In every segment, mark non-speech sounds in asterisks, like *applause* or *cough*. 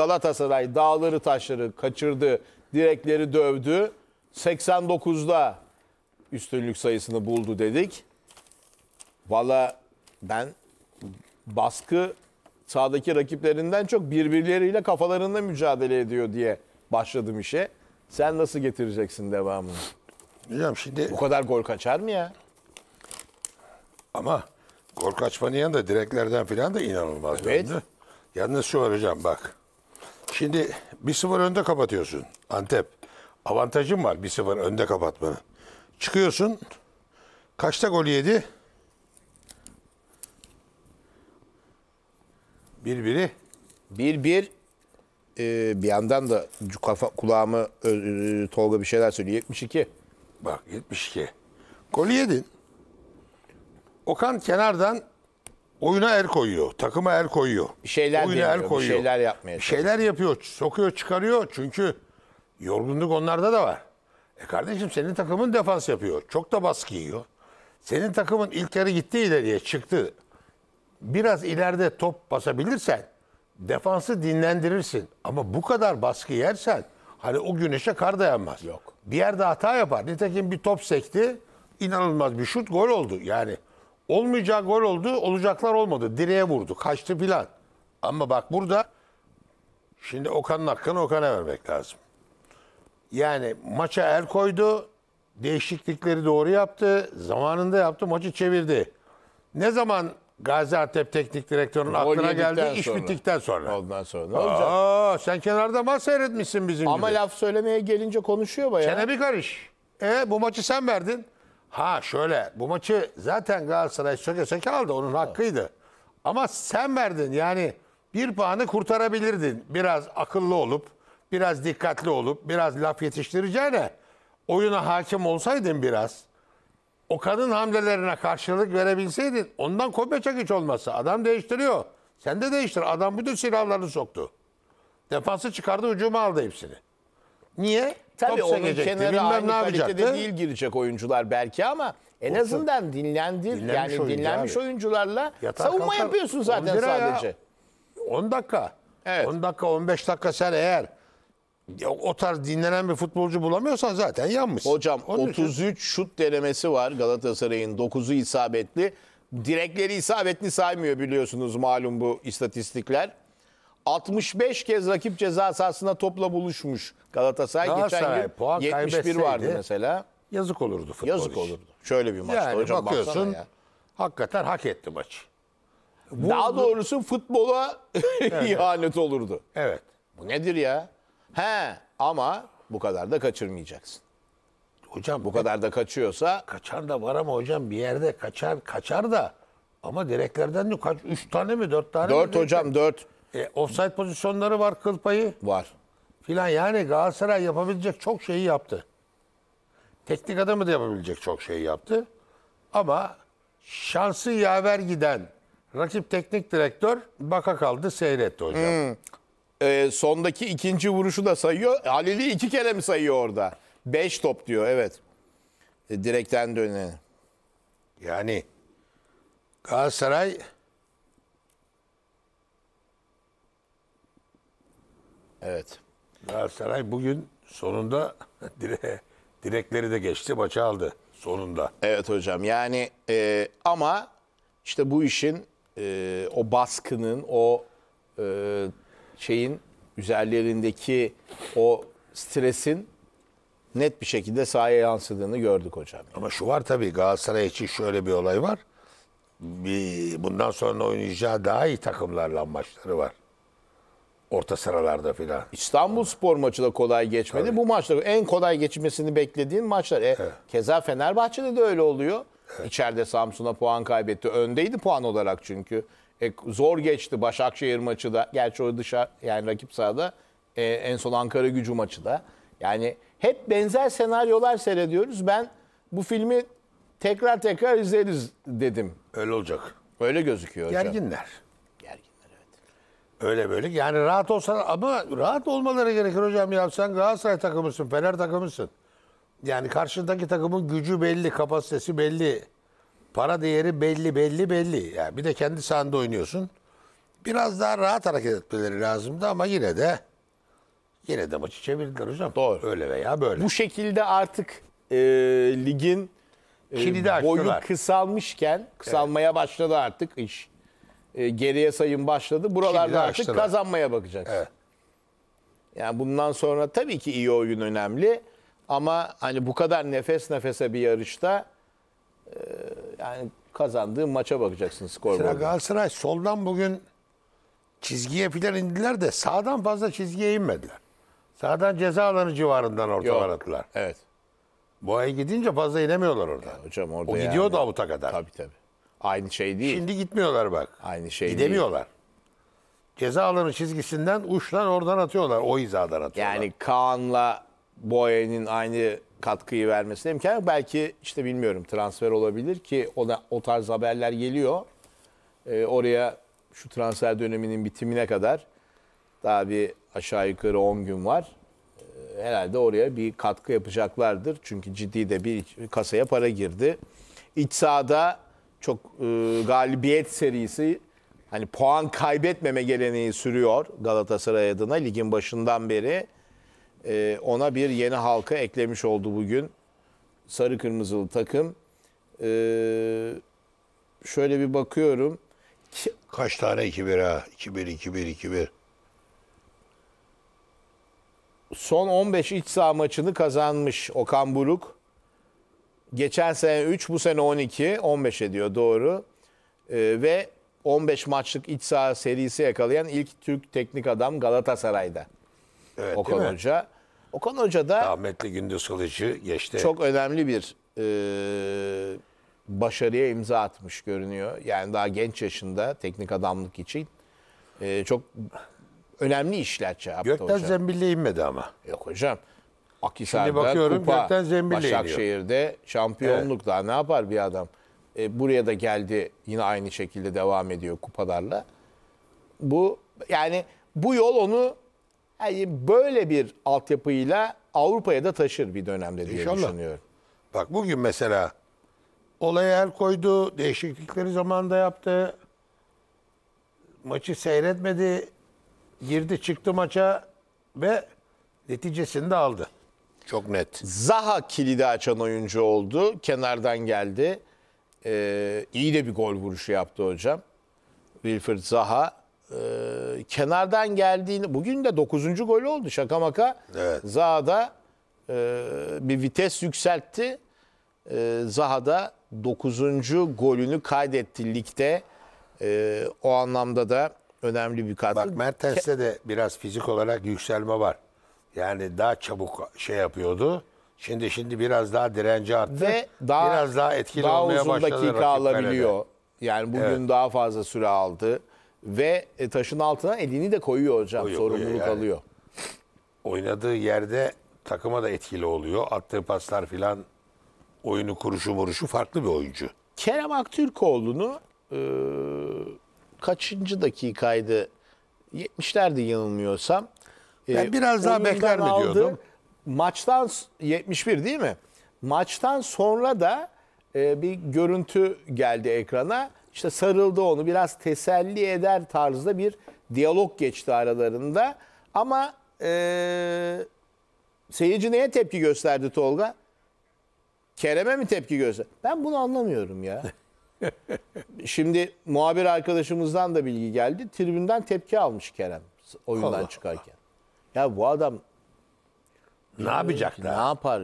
Galatasaray dağları taşları kaçırdı, direkleri dövdü. 89'da üstünlük sayısını buldu dedik. Valla ben baskı sağdaki rakiplerinden çok birbirleriyle kafalarında mücadele ediyor diye başladım işe. Sen nasıl getireceksin devamını? Hocam şimdi... Bu kadar gol kaçar mı ya? Ama gol kaçmanın yanında direklerden falan da inanılmaz. Evet. Yandı. Yalnız şu var hocam bak. Şimdi bir sıfır önde kapatıyorsun Antep. Avantajın var bir sıfır önde kapatmanın. Çıkıyorsun. Kaçta gol yedi? Bir biri. Bir bir. Ee, bir yandan da kafa, kulağımı e, Tolga bir şeyler söylüyor. 72. Bak 72. gol yedin. Okan kenardan oyuna el koyuyor. Takıma el koyuyor. Bir şeyler oyuna deniyor, el koyuyor. Bir şeyler yapmaya Bir şeyler yapıyor. Sokuyor, çıkarıyor. Çünkü yorgunluk onlarda da var. E kardeşim senin takımın defans yapıyor. Çok da baskı yiyor. Senin takımın ilk yarı gitti ileriye çıktı. Biraz ileride top basabilirsen defansı dinlendirirsin. Ama bu kadar baskı yersen hani o güneşe kar dayanmaz. Yok. Bir yerde hata yapar. Nitekim bir top sekti. inanılmaz bir şut gol oldu. Yani Olmayacak gol oldu, olacaklar olmadı. Direğe vurdu, kaçtı filan. Ama bak burada şimdi Okan'ın hakkını Okan'a vermek lazım. Yani maça el koydu, değişiklikleri doğru yaptı, zamanında yaptı, maçı çevirdi. Ne zaman Gaziantep teknik direktörünün Gol aklına geldi yedikten iş bittikten sonra. Ondan sonra ne olacak? Aa, sen kenarda maç seyretmişsin bizim Ama gibi. laf söylemeye gelince konuşuyor bayağı. Çene bir karış. E bu maçı sen verdin. Ha şöyle bu maçı zaten Galatasaray söke söke aldı onun hakkıydı. Ama sen verdin yani bir puanı kurtarabilirdin. Biraz akıllı olup, biraz dikkatli olup, biraz laf yetiştireceğine oyuna hakim olsaydın biraz. Okan'ın hamlelerine karşılık verebilseydin ondan kopya çekiç olması. Adam değiştiriyor. Sen de değiştir. Adam bütün silahlarını soktu. Defansı çıkardı, hücuma aldı hepsini. Niye? Tabii onun gelecekti. kenarı aynı ne kalitede değil girecek oyuncular belki ama en Olsun. azından dinlendi Dinlenmiş yani oyuncu dinlenmiş abi. oyuncularla Yatar savunma kalkar, yapıyorsun zaten lira ya. sadece. 10 dakika. Evet. 10 dakika 15 dakika sen eğer o tarz dinlenen bir futbolcu bulamıyorsan zaten yanmış Hocam Onun için- 33 şut denemesi var Galatasaray'ın 9'u isabetli. Direkleri isabetli saymıyor biliyorsunuz malum bu istatistikler. 65 kez rakip ceza sahasında topla buluşmuş Galatasaray. Galatasaray Geçen gün 71 vardı mesela. Yazık olurdu futbol Yazık için. olurdu. Şöyle bir maçta Yani hocam bakıyorsun baksana ya. hakikaten hak etti maç. Daha doğrusu futbola *laughs* ihanet olurdu. Evet. Bu nedir ya? He ama bu kadar da kaçırmayacaksın. Hocam Bu kadar da e, kaçıyorsa kaçar da var ama hocam bir yerde kaçar kaçar da ama direklerden de kaç Üç tane mi dört tane mi? Dört hocam dört. E, offside pozisyonları var kıl Var. Filan yani Galatasaray yapabilecek çok şeyi yaptı. Teknik adamı da yapabilecek çok şeyi yaptı. Ama şansı yaver giden rakip teknik direktör baka kaldı seyretti hocam. Ee, sondaki ikinci vuruşu da sayıyor. Halil'i iki kere mi sayıyor orada? Beş top diyor evet. E, direkten dönen. Yani Galatasaray Evet. Galatasaray bugün sonunda *laughs* dire, direkleri de geçti, maçı aldı sonunda. Evet hocam yani e, ama işte bu işin e, o baskının, o e, şeyin üzerlerindeki o stresin net bir şekilde sahaya yansıdığını gördük hocam. Ama şu var tabii Galatasaray için şöyle bir olay var. Bir, bundan sonra oynayacağı daha iyi takımlarla maçları var. Orta sıralarda filan. İstanbul Spor maçı da kolay geçmedi. Tabii. Bu maçta en kolay geçmesini beklediğin maçlar. E, Keza Fenerbahçe'de de öyle oluyor. Evet. İçeride Samsun'a puan kaybetti. Öndeydi puan olarak çünkü. E, zor geçti Başakşehir maçı da. Gerçi o dışarı yani rakip sahada e, en son Ankara gücü maçı da. Yani hep benzer senaryolar seyrediyoruz. Ben bu filmi tekrar tekrar izleriz dedim. Öyle olacak. Öyle gözüküyor hocam. Gerginler. Öyle böyle. Yani rahat olsan ama rahat olmaları gerekir hocam ya. Sen Galatasaray takımısın, Fener takımısın. Yani karşındaki takımın gücü belli, kapasitesi belli. Para değeri belli, belli, belli. Yani bir de kendi sahanda oynuyorsun. Biraz daha rahat hareket etmeleri lazımdı ama yine de yine de maçı çevirdiler hocam. Doğru. Öyle veya böyle. Bu şekilde artık e, ligin e, boyu açtılar. kısalmışken kısalmaya başladı artık iş e, geriye sayım başladı. Buralarda artık açtılar. kazanmaya bakacaksın. Evet. Yani bundan sonra tabii ki iyi oyun önemli. Ama hani bu kadar nefes nefese bir yarışta e, yani kazandığın maça bakacaksın skorboarda. Galatasaray soldan bugün çizgiye filan indiler de sağdan fazla çizgiye inmediler. Sağdan ceza alanı civarından ortalar Yok. attılar. Evet. Boğa'ya gidince fazla inemiyorlar orada. Ya hocam orada o gidiyordu yani. avuta kadar. Tabii tabii. Aynı şey değil. Şimdi gitmiyorlar bak. Aynı şey Gidemiyorlar. Değil. Ceza alanı çizgisinden uçtan oradan atıyorlar. O hizadan atıyorlar. Yani Kaan'la Boye'nin aynı katkıyı vermesine imkan yok. Belki işte bilmiyorum transfer olabilir ki ona o tarz haberler geliyor. Ee, oraya şu transfer döneminin bitimine kadar daha bir aşağı yukarı 10 gün var. Ee, herhalde oraya bir katkı yapacaklardır. Çünkü ciddi de bir kasaya para girdi. İç sahada çok e, galibiyet serisi hani puan kaybetmeme geleneği sürüyor Galatasaray adına ligin başından beri. E, ona bir yeni halka eklemiş oldu bugün sarı kırmızılı takım. E, şöyle bir bakıyorum. Kaç tane 2-1 ha? 2-1, 2-1, 2-1. Son 15 iç saha maçını kazanmış Okan Buruk geçen sene 3, bu sene 12, 15 ediyor doğru. Ee, ve 15 maçlık iç saha serisi yakalayan ilk Türk teknik adam Galatasaray'da. Evet, Okan mi? Hoca. Okan Hoca da Rahmetli Gündüz Kılıcı geçti. çok önemli bir e, başarıya imza atmış görünüyor. Yani daha genç yaşında teknik adamlık için e, çok önemli işler yaptı Gökten hocam. zembille inmedi ama. Yok hocam. Akisar'da Şimdi bakıyorum Kupa, gökten zembille iniyor. Başakşehir'de şampiyonlukla ne yapar bir adam? E, buraya da geldi yine aynı şekilde devam ediyor kupalarla. Bu yani bu yol onu yani böyle bir altyapıyla Avrupa'ya da taşır bir dönemde diye İnşallah. düşünüyorum. Bak bugün mesela olaya el koydu, değişiklikleri zamanda yaptı. Maçı seyretmedi, girdi çıktı maça ve neticesini de aldı. Çok net. Zaha kilidi açan oyuncu oldu. Kenardan geldi. Ee, iyi de bir gol vuruşu yaptı hocam. Wilfried Zaha e, kenardan geldiğini bugün de dokuzuncu gol oldu şaka maka. Evet. Zaha da e, bir vites yükseltti. E, Zaha da dokuzuncu golünü kaydetti ligde. E, o anlamda da önemli bir katkı. Bak Mertens'te de biraz fizik olarak yükselme var. Yani daha çabuk şey yapıyordu. Şimdi şimdi biraz daha direnci arttı. Ve daha, biraz daha etkili daha olmaya uzun dakika alabiliyor. Yani bugün evet. daha fazla süre aldı. Ve e, taşın altına elini de koyuyor hocam. Koyuyor, Sorumluluk koyuyor yani. alıyor. Oynadığı yerde takıma da etkili oluyor. Attığı paslar filan oyunu kuruşu muruşu farklı bir oyuncu. Kerem Aktürkoğlu'nu e, kaçıncı dakikaydı? 70'lerde yanılmıyorsam ben ee, biraz daha bekler mi diyordum. Maçtan 71 değil mi? Maçtan sonra da e, bir görüntü geldi ekrana. İşte sarıldı onu biraz teselli eder tarzda bir diyalog geçti aralarında. Ama e, seyirci neye tepki gösterdi Tolga? Kerem'e mi tepki göster? Ben bunu anlamıyorum ya. *laughs* Şimdi muhabir arkadaşımızdan da bilgi geldi. Tribünden tepki almış Kerem oyundan Allah çıkarken. Ya bu adam ne yapacak da? Ne yapar?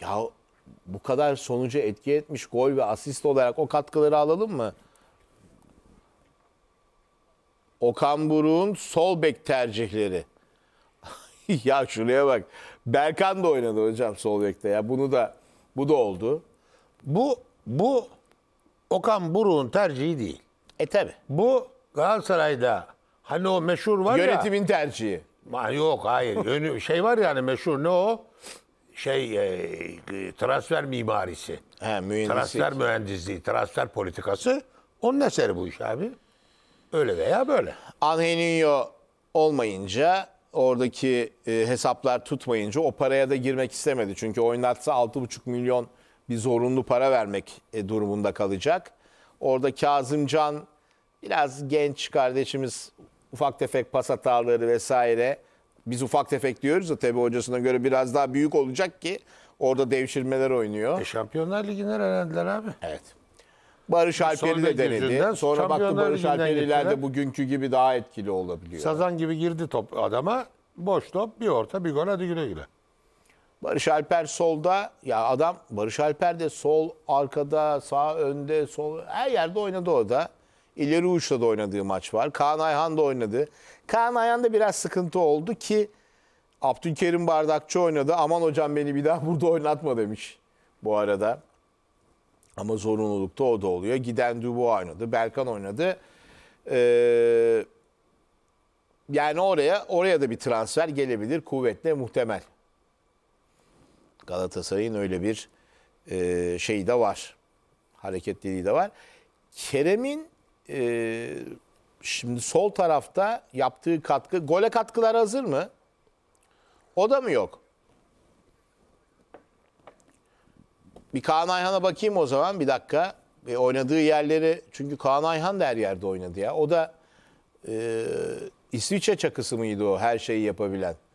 Ya bu kadar sonuca etki etmiş gol ve asist olarak o katkıları alalım mı? Okan Buruk'un sol bek tercihleri. *laughs* ya şuraya bak. Berkan da oynadı hocam sol bekte ya. Bunu da bu da oldu. Bu bu Okan Buruk'un tercihi değil. E tabi. Bu Galatasaray'da hani o meşhur var Yönetimin ya. Yönetimin tercihi yok hayır. *laughs* Önü, şey var yani meşhur ne o? Şey e, transfer mimarisi. He, mühendislik. Transfer mühendisliği, transfer politikası. Onun eseri bu iş abi. Öyle veya böyle. Anheninho olmayınca oradaki e, hesaplar tutmayınca o paraya da girmek istemedi. Çünkü oynatsa 6,5 milyon bir zorunlu para vermek e, durumunda kalacak. Orada Kazımcan biraz genç kardeşimiz ufak tefek pas hataları vesaire. Biz ufak tefek diyoruz da tabii hocasına göre biraz daha büyük olacak ki orada devşirmeler oynuyor. E Şampiyonlar Ligi'nden elendiler abi. Evet. Barış Alper'i de denedi. Sonra baktı Barış Alper'iler de bugünkü gibi daha etkili olabiliyor. Sazan gibi girdi top adama. Boş top, bir orta, bir gol hadi güle güle. Barış Alper solda. Ya adam Barış Alper de sol arkada, sağ önde, sol her yerde oynadı o da. İleri uçta da oynadığı maç var. Kaan Ayhan da oynadı. Kaan Ayhan da biraz sıkıntı oldu ki Abdülkerim Bardakçı oynadı. Aman hocam beni bir daha *laughs* burada oynatma demiş bu arada. Ama zorunlulukta o da oluyor. Giden Dubois oynadı. Berkan oynadı. Ee, yani oraya oraya da bir transfer gelebilir. Kuvvetle muhtemel. Galatasaray'ın öyle bir e, şeyi de var. Hareketliliği de var. Kerem'in e, şimdi sol tarafta yaptığı katkı, gole katkılar hazır mı? O da mı yok? Bir Kaan Ayhan'a bakayım o zaman bir dakika. E, oynadığı yerleri çünkü Kaan Ayhan da her yerde oynadı ya. O da e, İsviçre çakısı mıydı o her şeyi yapabilen?